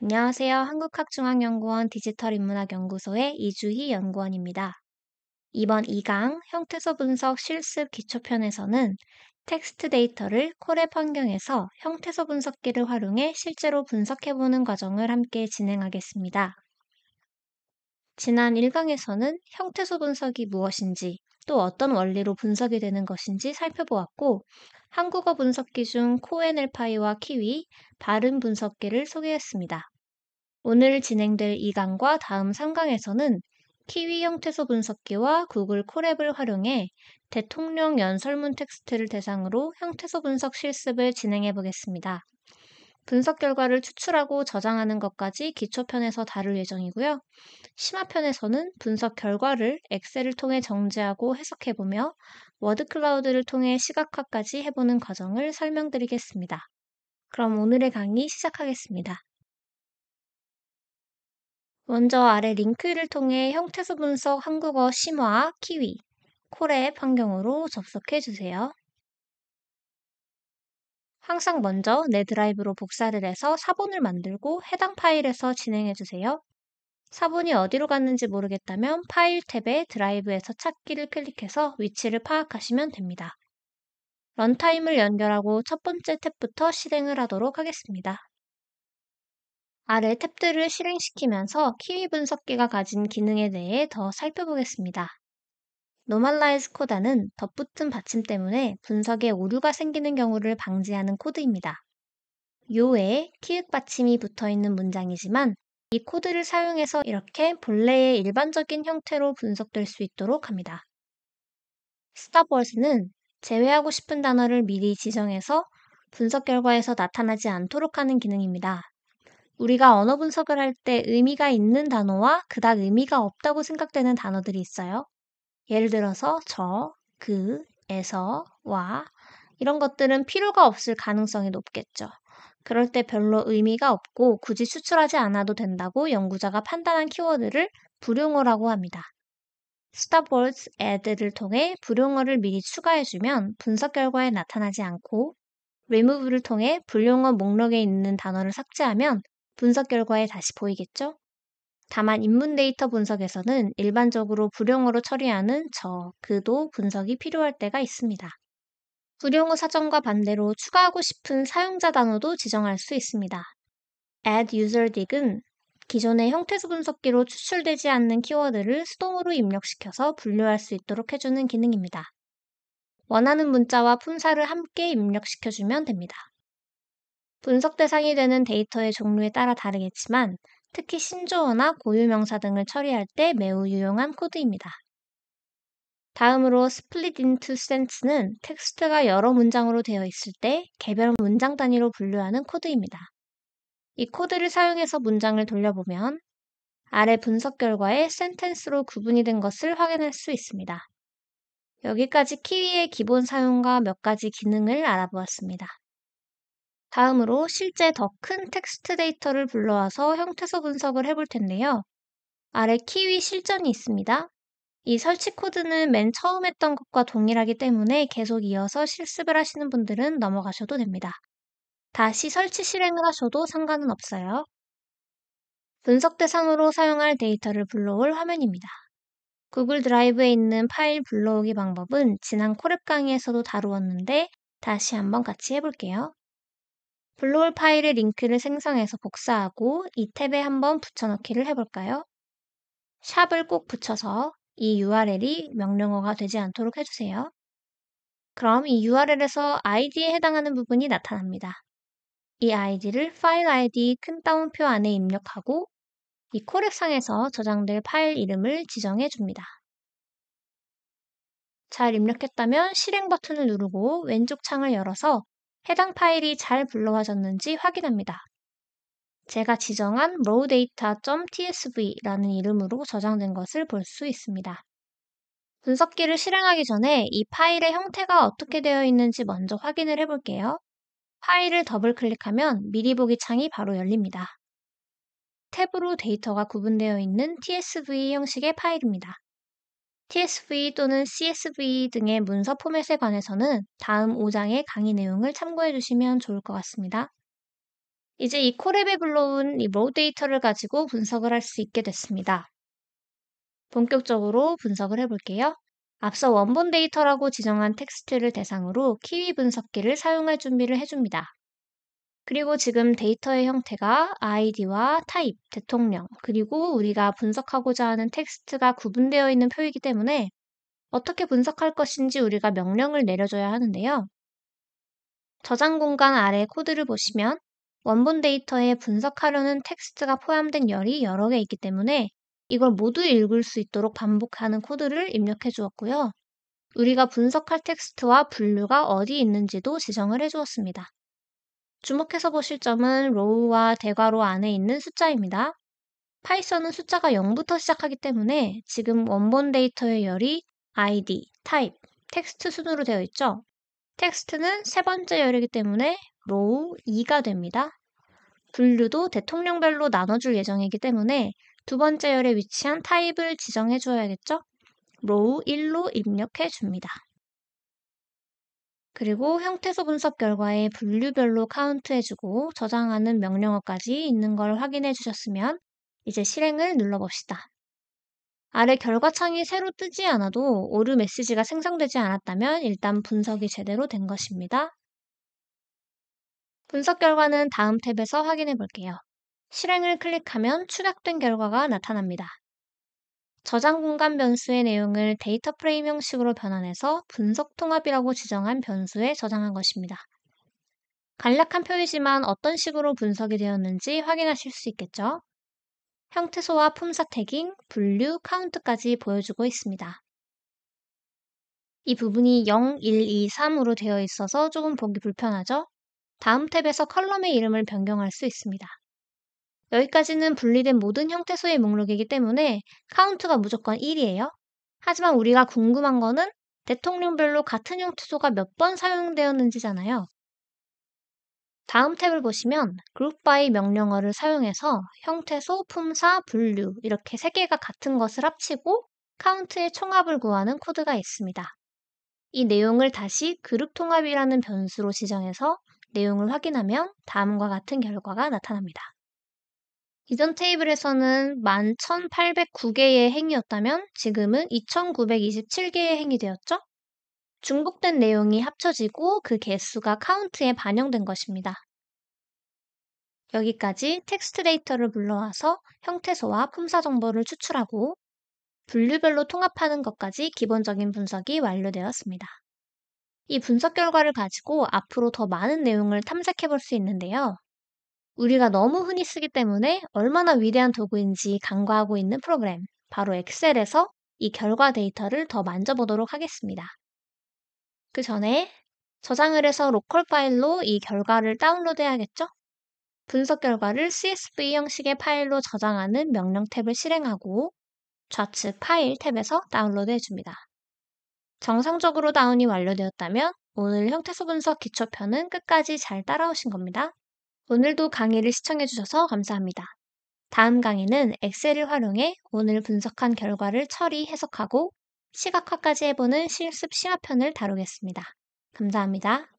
안녕하세요. 한국학중앙연구원 디지털인문학연구소의 이주희 연구원입니다. 이번 2강 형태소 분석 실습 기초편에서는 텍스트 데이터를 콜랩 환경에서 형태소 분석기를 활용해 실제로 분석해보는 과정을 함께 진행하겠습니다. 지난 1강에서는 형태소 분석이 무엇인지, 또 어떤 원리로 분석이 되는 것인지 살펴보았고 한국어 분석기 중 코엔엘파이와 키위, 바른 분석기를 소개했습니다. 오늘 진행될 2강과 다음 3강에서는 키위 형태소 분석기와 구글 콜앱을 활용해 대통령 연설문 텍스트를 대상으로 형태소 분석 실습을 진행해 보겠습니다. 분석 결과를 추출하고 저장하는 것까지 기초편에서 다룰 예정이고요. 심화편에서는 분석 결과를 엑셀을 통해 정제하고 해석해보며 워드 클라우드를 통해 시각화까지 해보는 과정을 설명드리겠습니다. 그럼 오늘의 강의 시작하겠습니다. 먼저 아래 링크를 통해 형태소 분석 한국어 심화 키위 콜의 환경으로 접속해 주세요. 항상 먼저 내 드라이브로 복사를 해서 사본을 만들고 해당 파일에서 진행해 주세요. 사본이 어디로 갔는지 모르겠다면 파일 탭의 드라이브에서 찾기를 클릭해서 위치를 파악하시면 됩니다. 런타임을 연결하고 첫 번째 탭부터 실행을 하도록 하겠습니다. 아래 탭들을 실행시키면서 키위 분석기가 가진 기능에 대해 더 살펴보겠습니다. 노말라의 스코다는 덧붙은 받침 때문에 분석에 오류가 생기는 경우를 방지하는 코드입니다. 요외에 키읔 받침이 붙어 있는 문장이지만 이 코드를 사용해서 이렇게 본래의 일반적인 형태로 분석될 수 있도록 합니다. 스탑월즈는 제외하고 싶은 단어를 미리 지정해서 분석 결과에서 나타나지 않도록 하는 기능입니다. 우리가 언어 분석을 할 때 의미가 있는 단어와 그닥 의미가 없다고 생각되는 단어들이 있어요. 예를 들어서 저, 그, 에서, 와 이런 것들은 필요가 없을 가능성이 높겠죠. 그럴 때 별로 의미가 없고 굳이 추출하지 않아도 된다고 연구자가 판단한 키워드를 불용어라고 합니다. 스타볼스 add를 통해 불용어를 미리 추가해주면 분석 결과에 나타나지 않고 remove를 통해 불용어 목록에 있는 단어를 삭제하면 분석 결과에 다시 보이겠죠? 다만 인문 데이터 분석에서는 일반적으로 불용으로 처리하는 저, 그도 분석이 필요할 때가 있습니다. 불용어 사전과 반대로 추가하고 싶은 사용자 단어도 지정할 수 있습니다. add user dig은 기존의 형태수 분석기로 추출되지 않는 키워드를 수동으로 입력시켜서 분류할 수 있도록 해주는 기능입니다. 원하는 문자와 품사를 함께 입력시켜주면 됩니다. 분석 대상이 되는 데이터의 종류에 따라 다르겠지만 특히 신조어나 고유명사 등을 처리할 때 매우 유용한 코드입니다. 다음으로 split into s e n t e 는 텍스트가 여러 문장으로 되어 있을 때 개별 문장 단위로 분류하는 코드입니다. 이 코드를 사용해서 문장을 돌려보면 아래 분석 결과에 센텐스로 구분이 된 것을 확인할 수 있습니다. 여기까지 키위의 기본 사용과 몇 가지 기능을 알아보았습니다. 다음으로 실제 더 큰 텍스트 데이터를 불러와서 형태소 분석을 해볼 텐데요. 아래 키위 실전이 있습니다. 이 설치 코드는 맨 처음 했던 것과 동일하기 때문에 계속 이어서 실습을 하시는 분들은 넘어가셔도 됩니다. 다시 설치 실행을 하셔도 상관은 없어요. 분석 대상으로 사용할 데이터를 불러올 화면입니다. 구글 드라이브에 있는 파일 불러오기 방법은 지난 코랩 강의에서도 다루었는데 다시 한번 같이 해볼게요. 블로홀 파일의 링크를 생성해서 복사하고 이 탭에 한번 붙여넣기를 해볼까요? 샵을 꼭 붙여서 이 URL이 명령어가 되지 않도록 해주세요. 그럼 이 URL에서 아이디에 해당하는 부분이 나타납니다. 이 아이디를 파일 아이디 큰 따옴표 안에 입력하고 이 코렉 상에서 저장될 파일 이름을 지정해 줍니다. 잘 입력했다면 실행 버튼을 누르고 왼쪽 창을 열어서 해당 파일이 잘 불러와졌는지 확인합니다. 제가 지정한 rawdata.tsv라는 이름으로 저장된 것을 볼 수 있습니다. 분석기를 실행하기 전에 이 파일의 형태가 어떻게 되어 있는지 먼저 확인을 해볼게요. 파일을 더블 클릭하면 미리 보기 창이 바로 열립니다. 탭으로 데이터가 구분되어 있는 tsv 형식의 파일입니다. TSV 또는 CSV 등의 문서 포맷에 관해서는 다음 5장의 강의 내용을 참고해 주시면 좋을 것 같습니다. 이제 이 코랩에 불러온 이 로우 데이터를 가지고 분석을 할 수 있게 됐습니다. 본격적으로 분석을 해볼게요. 앞서 원본 데이터라고 지정한 텍스트를 대상으로 키위 분석기를 사용할 준비를 해줍니다. 그리고 지금 데이터의 형태가 아이디와 타입, 대통령, 그리고 우리가 분석하고자 하는 텍스트가 구분되어 있는 표이기 때문에 어떻게 분석할 것인지 우리가 명령을 내려줘야 하는데요. 저장 공간 아래 코드를 보시면 원본 데이터에 분석하려는 텍스트가 포함된 열이 여러 개 있기 때문에 이걸 모두 읽을 수 있도록 반복하는 코드를 입력해 주었고요. 우리가 분석할 텍스트와 분류가 어디 있는지도 지정을 해 주었습니다. 주목해서 보실 점은 로우와 대괄호 안에 있는 숫자입니다. 파이썬은 숫자가 0부터 시작하기 때문에 지금 원본 데이터의 열이 id, type, 텍스트 순으로 되어 있죠. 텍스트는 세 번째 열이기 때문에 로우 2가 됩니다. 분류도 대통령별로 나눠줄 예정이기 때문에 두 번째 열에 위치한 타입을 지정해 주어야겠죠 로우 1로 입력해 줍니다. 그리고 형태소 분석 결과에 분류별로 카운트해주고 저장하는 명령어까지 있는 걸 확인해 주셨으면 이제 실행을 눌러봅시다. 아래 결과 창이 새로 뜨지 않아도 오류 메시지가 생성되지 않았다면 일단 분석이 제대로 된 것입니다. 분석 결과는 다음 탭에서 확인해 볼게요. 실행을 클릭하면 추격된 결과가 나타납니다. 저장 공간 변수의 내용을 데이터 프레임 형식으로 변환해서 분석 통합이라고 지정한 변수에 저장한 것입니다. 간략한 표이지만 어떤 식으로 분석이 되었는지 확인하실 수 있겠죠? 형태소와 품사 태깅, 분류, 카운트까지 보여주고 있습니다. 이 부분이 0, 1, 2, 3으로 되어 있어서 조금 보기 불편하죠? 다음 탭에서 컬럼의 이름을 변경할 수 있습니다. 여기까지는 분리된 모든 형태소의 목록이기 때문에 카운트가 무조건 1이에요. 하지만 우리가 궁금한 거는 대통령별로 같은 형태소가 몇 번 사용되었는지잖아요. 다음 탭을 보시면 Group by 명령어를 사용해서 형태소, 품사, 분류 이렇게 세 개가 같은 것을 합치고 카운트의 총합을 구하는 코드가 있습니다. 이 내용을 다시 그룹 통합이라는 변수로 지정해서 내용을 확인하면 다음과 같은 결과가 나타납니다. 이전 테이블에서는 11,809개의 행이었다면 지금은 2,927개의 행이 되었죠? 중복된 내용이 합쳐지고 그 개수가 카운트에 반영된 것입니다. 여기까지 텍스트 데이터를 불러와서 형태소와 품사 정보를 추출하고 분류별로 통합하는 것까지 기본적인 분석이 완료되었습니다. 이 분석 결과를 가지고 앞으로 더 많은 내용을 탐색해 볼 수 있는데요. 우리가 너무 흔히 쓰기 때문에 얼마나 위대한 도구인지 간과하고 있는 프로그램, 바로 엑셀에서 이 결과 데이터를 더 만져보도록 하겠습니다. 그 전에 저장을 해서 로컬 파일로 이 결과를 다운로드 해야겠죠? 분석 결과를 CSV 형식의 파일로 저장하는 명령 탭을 실행하고 좌측 파일 탭에서 다운로드 해줍니다. 정상적으로 다운이 완료되었다면 오늘 형태소 분석 기초편은 끝까지 잘 따라오신 겁니다. 오늘도 강의를 시청해주셔서 감사합니다. 다음 강의는 엑셀을 활용해 오늘 분석한 결과를 처리, 해석하고 시각화까지 해보는 실습 심화편을 다루겠습니다. 감사합니다.